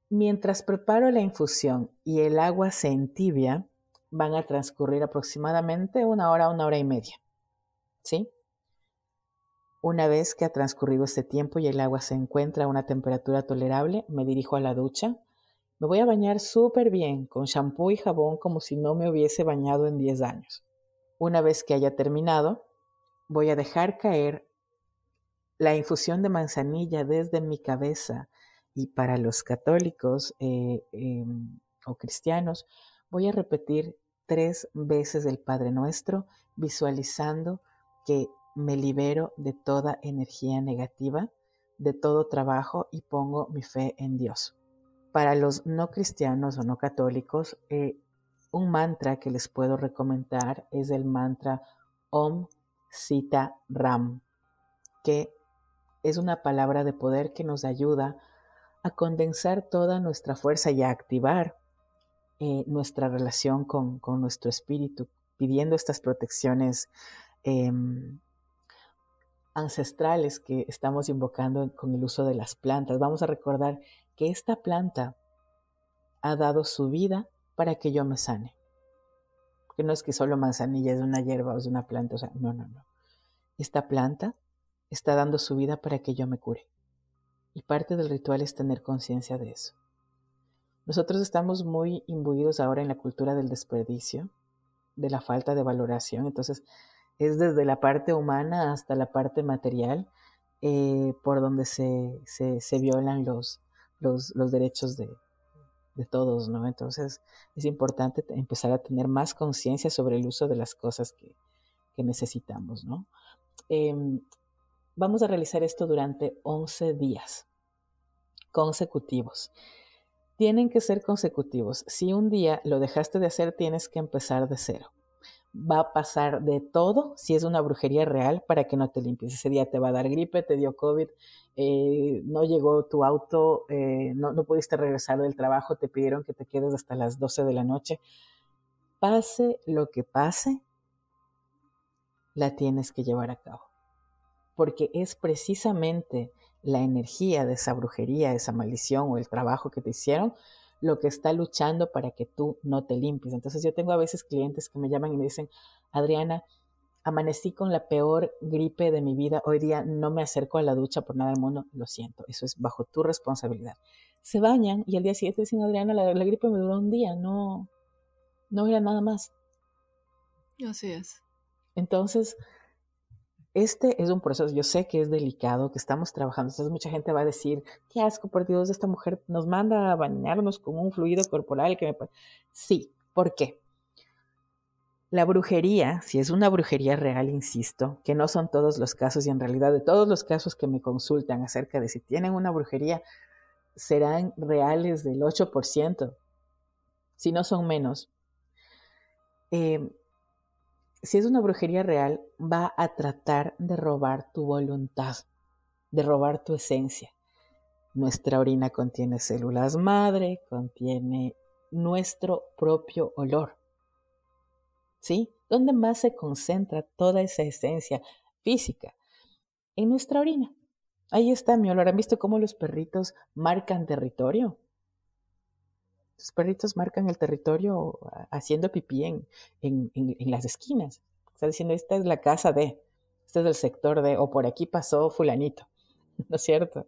B: Mientras preparo la infusión y el agua se entibia, van a transcurrir aproximadamente una hora, una hora y media. ¿Sí? Una vez que ha transcurrido este tiempo y el agua se encuentra a una temperatura tolerable, me dirijo a la ducha. Me voy a bañar súper bien, con champú y jabón como si no me hubiese bañado en 10 años. Una vez que haya terminado, voy a dejar caer la infusión de manzanilla desde mi cabeza y para los católicos eh, em, o cristianos, voy a repetir tres veces el Padre Nuestro, visualizando que me libero de toda energía negativa, de todo trabajo y pongo mi fe en Dios. Para los no cristianos o no católicos, eh, un mantra que les puedo recomendar es el mantra Om Sita Ram, que es una palabra de poder que nos ayuda a condensar toda nuestra fuerza y a activar eh, nuestra relación con, nuestro espíritu, pidiendo estas protecciones em, ancestrales que estamos invocando con el uso de las plantas. Vamos a recordar que esta planta ha dado su vida para que yo me sane. Porque no es que solo manzanilla es una hierba o es una planta, o sea, no, no, no. Esta planta está dando su vida para que yo me cure. Y parte del ritual es tener conciencia de eso. Nosotros estamos muy imbuidos ahora en la cultura del desperdicio, de la falta de valoración, entonces es desde la parte humana hasta la parte material eh, por donde se, se, violan los, los, los derechos de, de todos, ¿no? Entonces es importante empezar a tener más conciencia sobre el uso de las cosas que, necesitamos, ¿no? Em, vamos a realizar esto durante 11 días consecutivos. Tienen que ser consecutivos. Si un día lo dejaste de hacer, tienes que empezar de cero va a pasar de todo si es una brujería real para que no te limpies. Ese día te va a dar gripe, te dio COVID, eh, no llegó tu auto, eh, no, no pudiste regresar del trabajo, te pidieron que te quedes hasta las 12 de la noche. Pase lo que pase, la tienes que llevar a cabo. Porque es precisamente la energía de esa brujería, esa maldición o el trabajo que te hicieron lo que está luchando para que tú no te limpies. Entonces yo tengo a veces clientes que me llaman y me dicen, Adriana, amanecí con la peor gripe de mi vida, hoy día no me acerco a la ducha por nada del mundo, lo siento, eso es bajo tu responsabilidad. Se bañan y el día siguiente dicen, Adriana, la, la gripe me duró un día, no, no era nada más. Así es. Entonces, este es un proceso, yo sé que es delicado, que estamos trabajando, entonces mucha gente va a decir, qué asco, por Dios, esta mujer nos manda a bañarnos con un fluido corporal que me... Sí, ¿por qué? La brujería, si es una brujería real, insisto, que no son todos los casos y en realidad de todos los casos que me consultan acerca de si tienen una brujería, serán reales del 8%, si no son menos. Eh, si es una brujería real, va a tratar de robar tu voluntad, de robar tu esencia. Nuestra orina contiene células madre, contiene nuestro propio olor. ¿Sí? ¿Dónde más se concentra toda esa esencia física? En nuestra orina. Ahí está mi olor. ¿Han visto cómo los perritos marcan territorio? Los perritos marcan el territorio haciendo pipí en, las esquinas. Está diciendo, esta es la casa de, este es el sector de, o por aquí pasó fulanito, ¿no es cierto?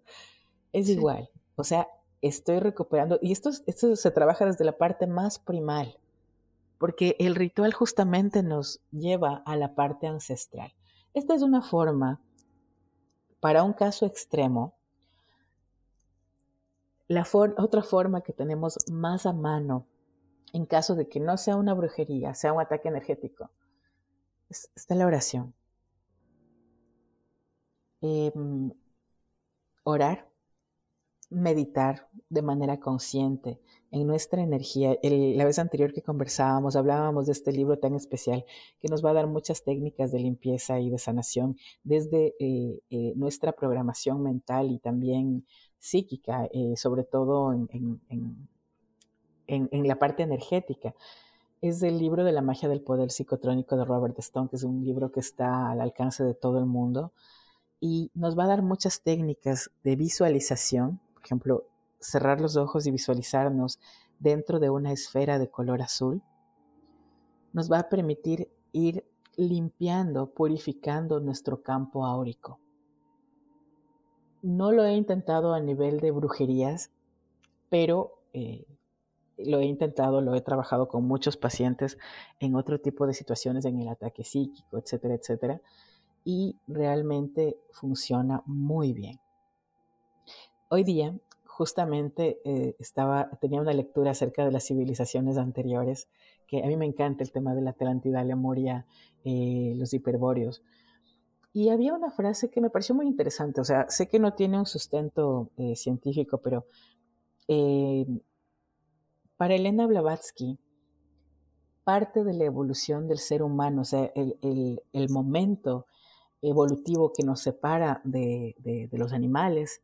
B: Es igual. O sea, estoy recuperando, y esto, esto se trabaja desde la parte más primal, porque el ritual justamente nos lleva a la parte ancestral. Esta es una forma, para un caso extremo, la otra forma que tenemos más a mano, en caso de que no sea una brujería, sea un ataque energético, está la oración. Em, orar, meditar de manera consciente en nuestra energía. la vez anterior que conversábamos, hablábamos de este libro tan especial que nos va a dar muchas técnicas de limpieza y de sanación desde eh, eh, nuestra programación mental y también psíquica, eh, sobre todo en, en, la parte energética. Es del libro de la magia del poder psicotrónico de Robert Stone, que es un libro que está al alcance de todo el mundo y nos va a dar muchas técnicas de visualización, por ejemplo, cerrar los ojos y visualizarnos dentro de una esfera de color azul. Nos va a permitir ir limpiando, purificando nuestro campo áurico no lo he intentado a nivel de brujerías, pero eh, lo he intentado, lo he trabajado con muchos pacientes en otro tipo de situaciones, en el ataque psíquico, etcétera, etcétera, y realmente funciona muy bien. Hoy día, justamente, eh, estaba, tenía una lectura acerca de las civilizaciones anteriores, que a mí me encanta el tema de la Atlántida, Lemuria, eh, los hiperbóreos, y había una frase que me pareció muy interesante, o sea, sé que no tiene un sustento eh, científico, pero eh, para Elena Blavatsky, parte de la evolución del ser humano, o sea, el, momento evolutivo que nos separa de, de los animales,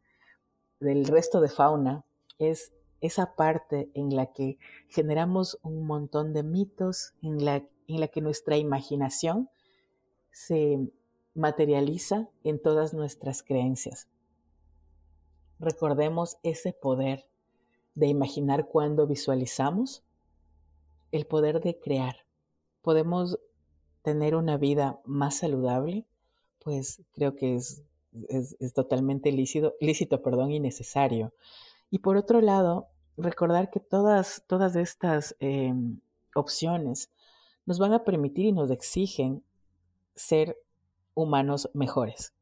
B: del resto de fauna, es esa parte en la que generamos un montón de mitos, en la, en la que nuestra imaginación se materializa en todas nuestras creencias. Recordemos ese poder de imaginar cuando visualizamos, el poder de crear. Podemos tener una vida más saludable, pues creo que es, totalmente lícito, lícito perdón, y necesario. Y por otro lado, recordar que todas, todas estas em, opciones nos van a permitir y nos exigen ser humanos mejores.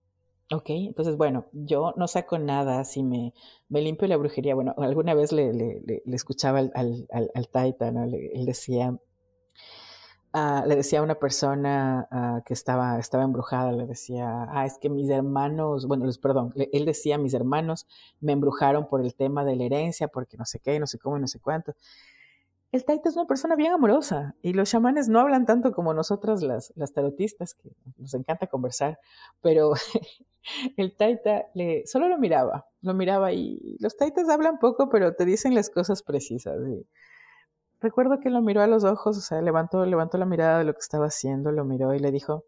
B: okay, entonces bueno, yo no saco nada si me, me limpio la brujería. Bueno, alguna vez le, le, le, escuchaba al, al, al, Titan, él decía, ah, le decía a una persona ah, que estaba, estaba embrujada, le decía, ah, es que mis hermanos, bueno, les, perdón, él decía, mis hermanos me embrujaron por el tema de la herencia, porque no sé qué, no sé cómo, no sé cuánto el Taita es una persona bien amorosa y los chamanes no hablan tanto como nosotras las, las tarotistas, que nos encanta conversar, pero el Taita le, solo lo miraba, lo miraba y los Taitas hablan poco, pero te dicen las cosas precisas. recuerdo que lo miró a los ojos, o sea, levantó, levantó la mirada de lo que estaba haciendo, lo miró y le dijo,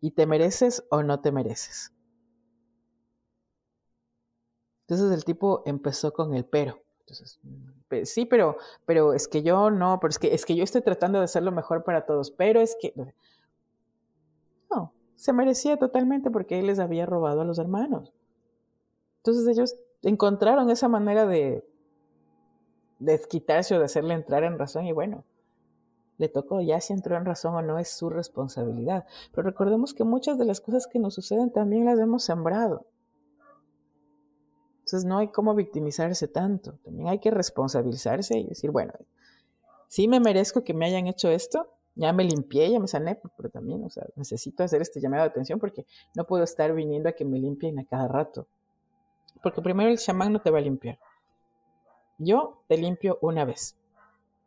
B: ¿y te mereces o no te mereces? Entonces el tipo empezó con el pero entonces, mm, sí, pero, pero es que yo no, pero es que, es que yo estoy tratando de hacer lo mejor para todos, pero es que... No, se merecía totalmente porque él les había robado a los hermanos. Entonces ellos encontraron esa manera de desquitarse o de hacerle entrar en razón y bueno, le tocó, ya si entró en razón o no es su responsabilidad. Pero recordemos que muchas de las cosas que nos suceden también las hemos sembrado. Entonces no hay cómo victimizarse tanto. También hay que responsabilizarse y decir, bueno, sí me merezco que me hayan hecho esto, ya me limpié, ya me sané, pues, pero también, o sea, necesito hacer este llamado de atención porque no puedo estar viniendo a que me limpien a cada rato. Porque primero el chamán no te va a limpiar. Yo te limpio una vez.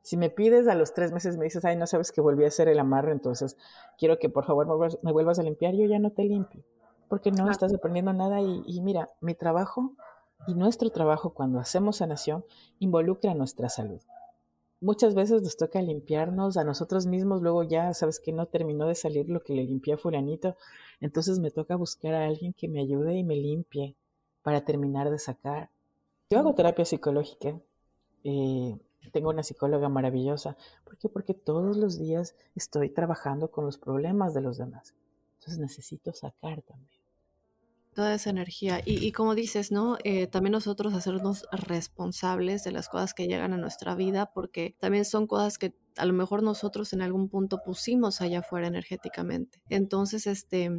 B: Si me pides a los tres meses, me dices, ay, no sabes que volví a hacer el amarre, entonces quiero que por favor me vuelvas a limpiar, yo ya no te limpio, porque no estás aprendiendo nada y, y mira, mi trabajo y nuestro trabajo cuando hacemos sanación involucra nuestra salud. Muchas veces nos toca limpiarnos a nosotros mismos, luego ya sabes que no terminó de salir lo que le limpié a fulanito, entonces me toca buscar a alguien que me ayude y me limpie para terminar de sacar. Yo hago terapia psicológica, eh, tengo una psicóloga maravillosa, ¿por qué? Porque todos los días estoy trabajando con los problemas de los demás, entonces necesito sacar también toda esa energía.
A: Y, como dices, ¿no? Eh, también nosotros hacernos responsables de las cosas que llegan a nuestra vida, porque también son cosas que a lo mejor nosotros en algún punto pusimos allá afuera energéticamente. Entonces, este,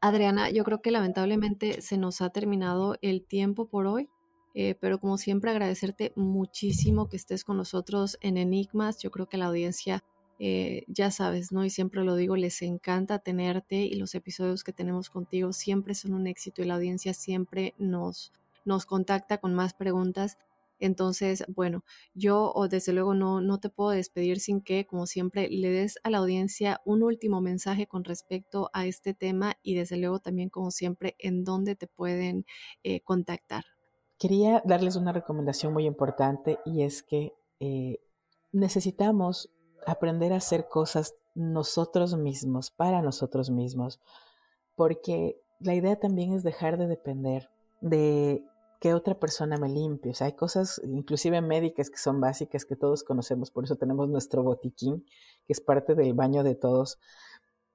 A: Adriana, yo creo que lamentablemente se nos ha terminado el tiempo por hoy. Eh, pero como siempre agradecerte muchísimo que estés con nosotros en Enigmas. Yo creo que la audiencia eh, ya sabes, ¿no? Y siempre lo digo, les encanta tenerte y los episodios que tenemos contigo siempre son un éxito y la audiencia siempre nos, nos contacta con más preguntas. Entonces, bueno, yo desde luego no, no te puedo despedir sin que, como siempre, le des a la audiencia un último mensaje con respecto a este tema y desde luego también, como siempre, en dónde te pueden eh,
B: contactar. Quería darles una recomendación muy importante y es que eh, necesitamos aprender a hacer cosas nosotros mismos, para nosotros mismos, porque la idea también es dejar de depender de que otra persona me limpie. O sea, hay cosas, inclusive médicas, que son básicas, que todos conocemos, por eso tenemos nuestro botiquín, que es parte del baño de todos.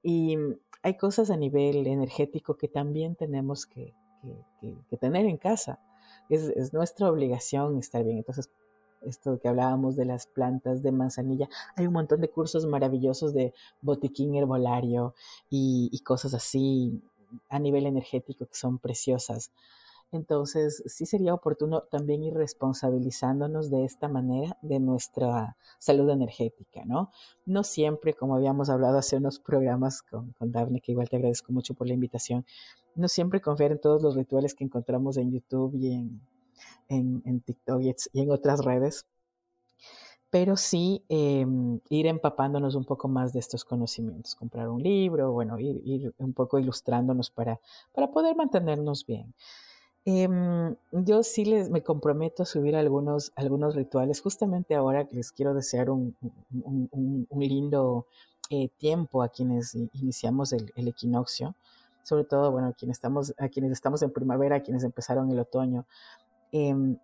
B: Y mm, hay cosas a nivel energético que también tenemos que, tener en casa. es, nuestra obligación estar bien. Entonces, esto que hablábamos de las plantas de manzanilla, hay un montón de cursos maravillosos de botiquín herbolario y, cosas así a nivel energético que son preciosas. Entonces, sí sería oportuno también ir responsabilizándonos de esta manera de nuestra salud energética, ¿no? No siempre, como habíamos hablado hace unos programas con, con Daphne, que igual te agradezco mucho por la invitación, no siempre confiar en todos los rituales que encontramos en YouTube y en, en, en TikTok y, en otras redes, pero sí em, ir empapándonos un poco más de estos conocimientos, comprar un libro, bueno, ir, ir un poco ilustrándonos para, para poder mantenernos bien. Em, yo sí les, me comprometo a subir algunos, algunos rituales. Justamente ahora les quiero desear un, un, lindo eh, tiempo a quienes iniciamos el, el, equinoccio, sobre todo bueno, a, quienes estamos, a quienes estamos en primavera, a quienes empezaron el otoño. Em,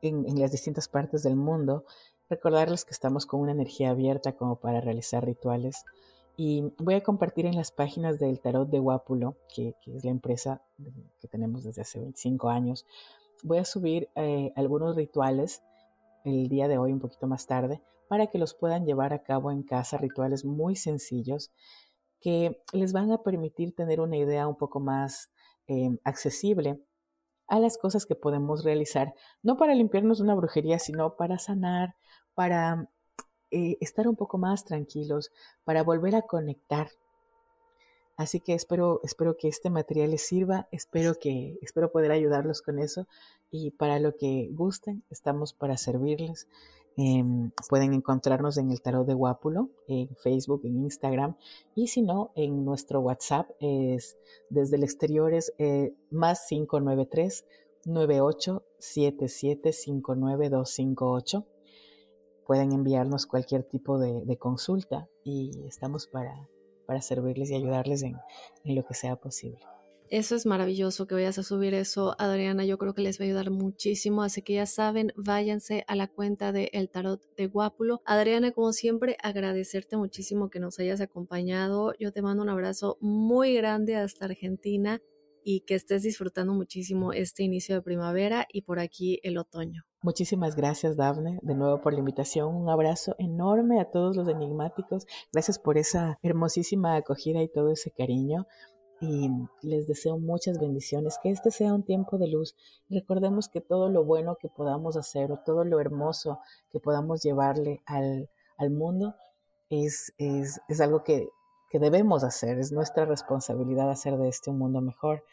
B: en, las distintas partes del mundo, recordarles que estamos con una energía abierta como para realizar rituales. Y voy a compartir en las páginas del Tarot de Guápulo, que, es la empresa que tenemos desde hace 25 años, voy a subir eh, algunos rituales el día de hoy, un poquito más tarde, para que los puedan llevar a cabo en casa, rituales muy sencillos que les van a permitir tener una idea un poco más em, accesible a las cosas que podemos realizar, no para limpiarnos una brujería, sino para sanar, para eh, estar un poco más tranquilos, para volver a conectar. Así que espero, espero que este material les sirva, espero que, espero poder ayudarlos con eso y para lo que gusten, estamos para servirles. Em, pueden encontrarnos en el Tarot de Guápulo, en Facebook, en Instagram, y si no, en nuestro WhatsApp, es, desde el exterior es eh, más 593 987759258 Pueden enviarnos cualquier tipo de, consulta y estamos para, para servirles y ayudarles en lo que sea posible.
A: Eso es maravilloso que vayas a subir eso, Adriana. Yo creo que les va a ayudar muchísimo. Así que ya saben, váyanse a la cuenta de El Tarot de Guápulo. Adriana, como siempre, agradecerte muchísimo que nos hayas acompañado. Yo te mando un abrazo muy grande hasta Argentina y que estés disfrutando muchísimo este inicio de primavera y por aquí el
B: otoño. Muchísimas gracias, Dafne, de nuevo por la invitación. Un abrazo enorme a todos los enigmáticos. Gracias por esa hermosísima acogida y todo ese cariño y les deseo muchas bendiciones, que este sea un tiempo de luz. Recordemos que todo lo bueno que podamos hacer o todo lo hermoso que podamos llevarle al, mundo es, algo que, debemos hacer, es nuestra responsabilidad hacer de este un mundo mejor,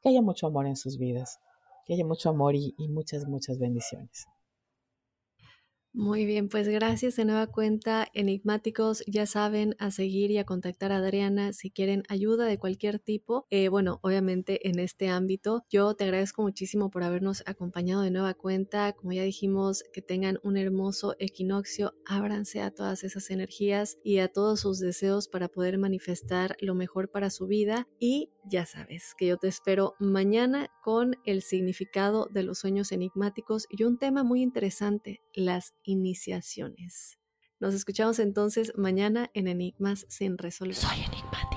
B: que haya mucho amor en sus vidas, que haya mucho amor y muchas, muchas bendiciones.
A: Muy bien, pues gracias de nueva cuenta, enigmáticos. Ya saben a seguir y a contactar a Adriana si quieren ayuda de cualquier tipo. Eh, bueno, obviamente en este ámbito, yo te agradezco muchísimo por habernos acompañado de nueva cuenta. Como ya dijimos, que tengan un hermoso equinoccio. Ábranse a todas esas energías y a todos sus deseos para poder manifestar lo mejor para su vida. Y ya sabes que yo te espero mañana con el significado de los sueños enigmáticos y un tema muy interesante, las iniciaciones. Nos escuchamos entonces mañana en Enigmas sin Resolución. Soy Enigma.